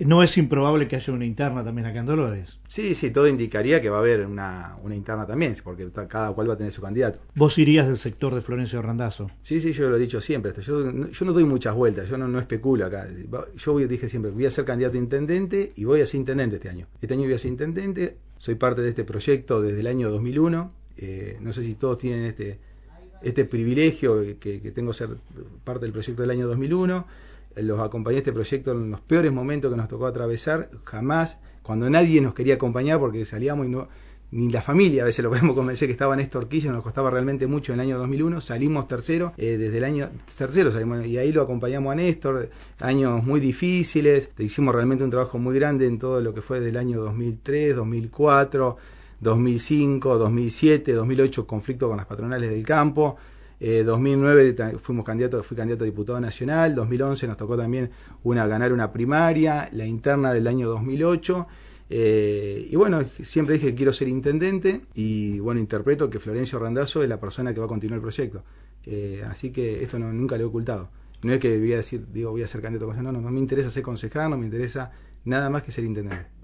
No es improbable que haya una interna también acá en Dolores. Sí, sí, todo indicaría que va a haber una, interna también, porque cada cual va a tener su candidato. ¿Vos irías del sector de Florencio Randazzo? Sí, sí, yo lo he dicho siempre. Yo, no doy muchas vueltas, yo no, especulo acá. Yo dije siempre, voy a ser candidato a intendente y voy a ser intendente este año. Este año voy a ser intendente, soy parte de este proyecto desde el año 2001. Eh, no sé si todos tienen este, este privilegio que, que tengo ser parte del proyecto del año 2001 eh, los acompañé este proyecto en los peores momentos que nos tocó atravesar, jamás, cuando nadie nos quería acompañar porque salíamos y no, ni la familia a veces lo podemos convencer que estaba Néstor esta nos costaba realmente mucho en el año 2001, salimos tercero, eh, desde el año tercero salimos y ahí lo acompañamos a Néstor, años muy difíciles, hicimos realmente un trabajo muy grande en todo lo que fue del año 2003, 2004, 2005, 2007, 2008, conflicto con las patronales del campo, 2009 eh, fuimos candidato, fui candidato a diputado nacional, 2011 nos tocó también una, ganar una primaria, la interna del año 2008. Eh, y bueno, siempre dije quiero ser intendente y bueno, interpreto que Florencio Randazzo es la persona que va a continuar el proyecto. Eh, así que esto nunca lo he ocultado. No es que voy a decir, digo, voy a ser candidato a no, no, no me interesa ser concejal, no me interesa nada más que ser intendente.